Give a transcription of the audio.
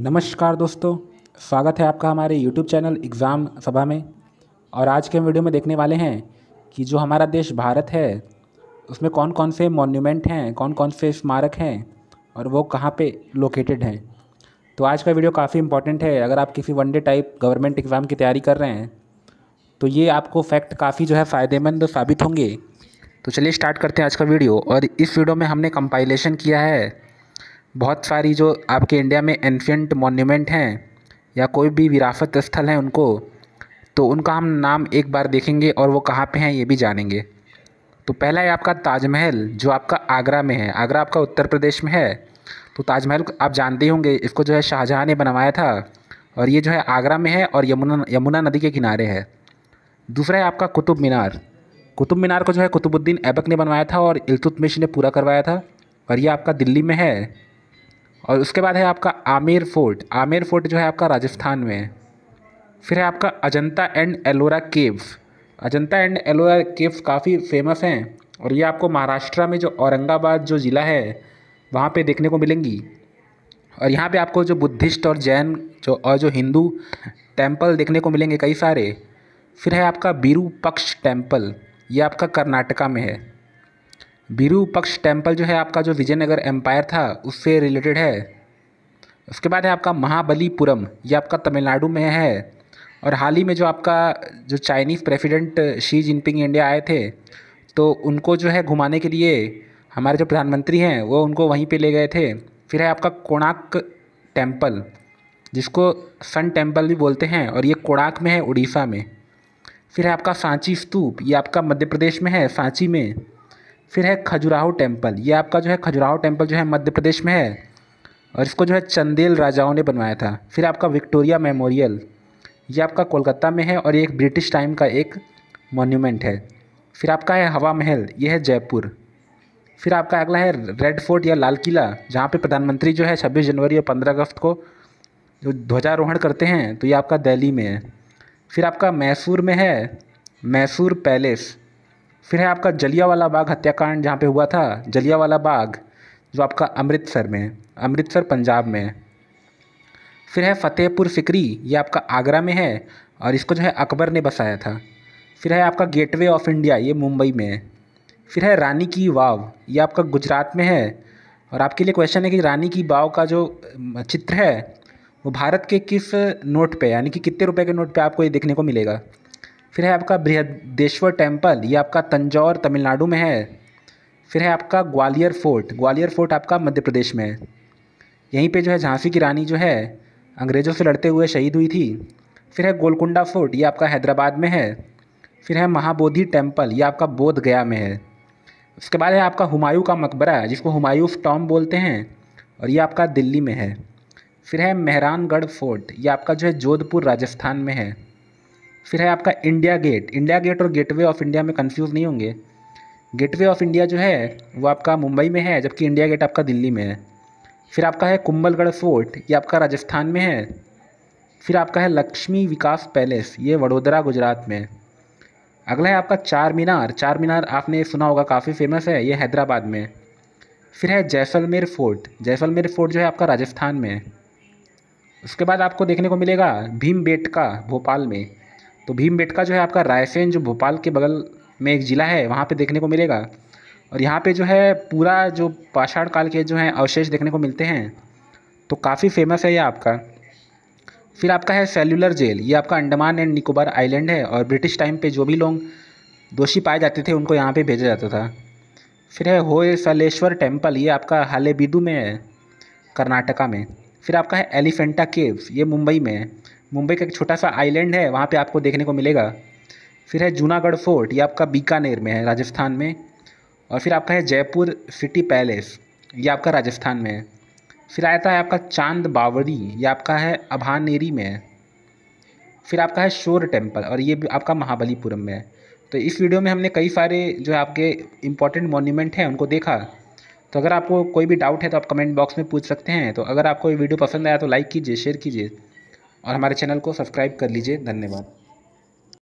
नमस्कार दोस्तों स्वागत है आपका हमारे यूट्यूब चैनल एग्ज़ाम सभा में और आज के हम वीडियो में देखने वाले हैं कि जो हमारा देश भारत है उसमें कौन कौन से मॉन्यूमेंट हैं कौन कौन से स्मारक हैं और वो कहाँ पे लोकेटेड हैं तो आज का वीडियो काफ़ी इंपॉर्टेंट है अगर आप किसी वनडे टाइप गवर्नमेंट एग्ज़ाम की तैयारी कर रहे हैं तो ये आपको फैक्ट काफ़ी जो है फ़ायदेमंद साबित होंगे तो चलिए स्टार्ट करते हैं आज का वीडियो और इस वीडियो में हमने कंपाइलेशन किया है बहुत सारी जो आपके इंडिया में एनशेंट मोन्यूमेंट हैं या कोई भी विरासत स्थल हैं उनको तो उनका हम नाम एक बार देखेंगे और वो कहाँ पे हैं ये भी जानेंगे तो पहला है आपका ताजमहल जो आपका आगरा में है आगरा आपका उत्तर प्रदेश में है तो ताजमहल आप जानते होंगे इसको जो है शाहजहाँ ने बनवाया था और ये जो है आगरा में है और यमुना यमुना नदी के किनारे है दूसरा है आपका कुतुब मीनार कुतुब मीनार को जो है कुतुबुद्दीन ऐबक ने बनवाया था और इलतुतमिश ने पूरा करवाया था और ये आपका दिल्ली में है और उसके बाद है आपका आमेर फोर्ट आमेर फोर्ट जो है आपका राजस्थान में है फिर है आपका Ajanta and Ellora caves Ajanta and Ellora cave काफ़ी फेमस हैं और ये आपको महाराष्ट्र में जो औरंगाबाद जो ज़िला है वहाँ पे देखने को मिलेंगी और यहाँ पे आपको जो बुद्धिस्ट और जैन जो और जो हिंदू टेम्पल देखने को मिलेंगे कई सारे फिर है आपका बीरू पक्ष टेम्पल ये आपका कर्नाटका में है विरूपक्ष टेम्पल जो है आपका जो विजयनगर एम्पायर था उससे रिलेटेड है उसके बाद है आपका महाबलीपुरम ये आपका तमिलनाडु में है और हाल ही में जो आपका जो Chinese president Xi Jinping India आए थे तो उनको जो है घुमाने के लिए हमारे जो प्रधानमंत्री हैं वो उनको वहीं पे ले गए थे फिर है आपका कोणाक टेम्पल जिसको सन टेम्पल भी बोलते हैं और ये कोणाक में है उड़ीसा में फिर है आपका सांची स्तूप ये आपका मध्य प्रदेश में है सांची में फिर है खजुराहो टेम्पल ये आपका जो है खजुराहो टेम्पल जो है मध्य प्रदेश में है और इसको जो है चंदेल राजाओं ने बनवाया था फिर आपका विक्टोरिया मेमोरियल ये आपका कोलकाता में है और ये एक ब्रिटिश टाइम का एक मोन्यूमेंट है फिर आपका है हवा महल ये है जयपुर फिर आपका अगला है रेड फोर्ट या लाल किला जहाँ पे प्रधानमंत्री जो है छब्बीस जनवरी और पंद्रह अगस्त को जो ध्वजारोहण करते हैं तो ये आपका दिल्ली में है फिर आपका मैसूर में है मैसूर पैलेस फिर है आपका जलियावाला बाग हत्याकांड जहाँ पे हुआ था जलियावाला बाग जो आपका अमृतसर में अमृतसर पंजाब में फिर है फतेहपुर सिकरी ये आपका आगरा में है और इसको जो है अकबर ने बसाया था फिर है आपका गेटवे ऑफ इंडिया ये मुंबई में है फिर है रानी की वाव ये आपका गुजरात में है और आपके लिए क्वेश्चन है कि रानी की वाव का जो चित्र है वो भारत के किस नोट पे यानी कि कितने रुपए के नोट पे आपको ये देखने को मिलेगा फिर है आपका बृहदेश्वर टेम्पल ये आपका तंजौर तमिलनाडु में है फिर है आपका ग्वालियर फोर्ट ग्वालियर फोर्ट आपका मध्य प्रदेश में है यहीं पे जो है झांसी की रानी जो है अंग्रेज़ों से लड़ते हुए शहीद हुई थी फिर है गोलकुंडा फोर्ट ये आपका हैदराबाद में है फिर है महाबोधि टेम्पल ये आपका बोध गया में है उसके बाद है आपका हुमायूं का मकबरा जिसको हुमायूं टॉम बोलते हैं और ये आपका दिल्ली में है फिर है मेहरानगढ़ फोर्ट ये आपका जो है जोधपुर राजस्थान में है फिर है आपका इंडिया गेट इंडिया गेट और गेटवे ऑफ इंडिया में कंफ्यूज नहीं होंगे गेटवे ऑफ इंडिया जो है वो आपका मुंबई में है जबकि इंडिया गेट आपका दिल्ली में है फिर आपका है कुंबलगढ़ फोर्ट ये आपका राजस्थान में है फिर आपका है लक्ष्मी विकास पैलेस ये वडोदरा गुजरात में अगला है आपका चार मीनार चार मीनार आपने सुना होगा काफ़ी फेमस है ये हैदराबाद में फिर है जैसलमेर फोर्ट जैसलमेर फोर्ट जो है आपका राजस्थान में उसके बाद आपको देखने को मिलेगा का भोपाल में तो भीम बेटका जो है आपका रायसेन जो भोपाल के बगल में एक ज़िला है वहाँ पे देखने को मिलेगा और यहाँ पे जो है पूरा जो पाषाण काल के जो हैं अवशेष देखने को मिलते हैं तो काफ़ी फेमस है ये आपका फिर आपका है सेलुलर जेल ये आपका अंडमान एंड निकोबार आइलैंड है और ब्रिटिश टाइम पे जो भी लोग दोषी पाए जाते थे उनको यहाँ पे भेजा जाता था फिर है सलेश्वर टेम्पल ये आपका हालेबीडू में है कर्नाटका में फिर आपका है एलिफेंटा केव्स ये मुंबई में है मुंबई का एक छोटा सा आइलैंड है वहाँ पे आपको देखने को मिलेगा फिर है जूनागढ़ फोर्ट ये आपका बीकानेर में है राजस्थान में और फिर आपका है जयपुर सिटी पैलेस ये आपका राजस्थान में है फिर आता है आपका चांद बावरी ये आपका है अभानेरी में है फिर आपका है शोर टेम्पल और ये आपका महाबलीपुरम में है तो इस वीडियो में हमने कई सारे जो है आपके इम्पॉर्टेंट मोन्यूमेंट हैं उनको देखा तो अगर आपको कोई भी डाउट है तो आप कमेंट बॉक्स में पूछ सकते हैं तो अगर आपको ये वीडियो पसंद आया तो लाइक कीजिए शेयर कीजिए और हमारे चैनल को सब्सक्राइब कर लीजिए धन्यवाद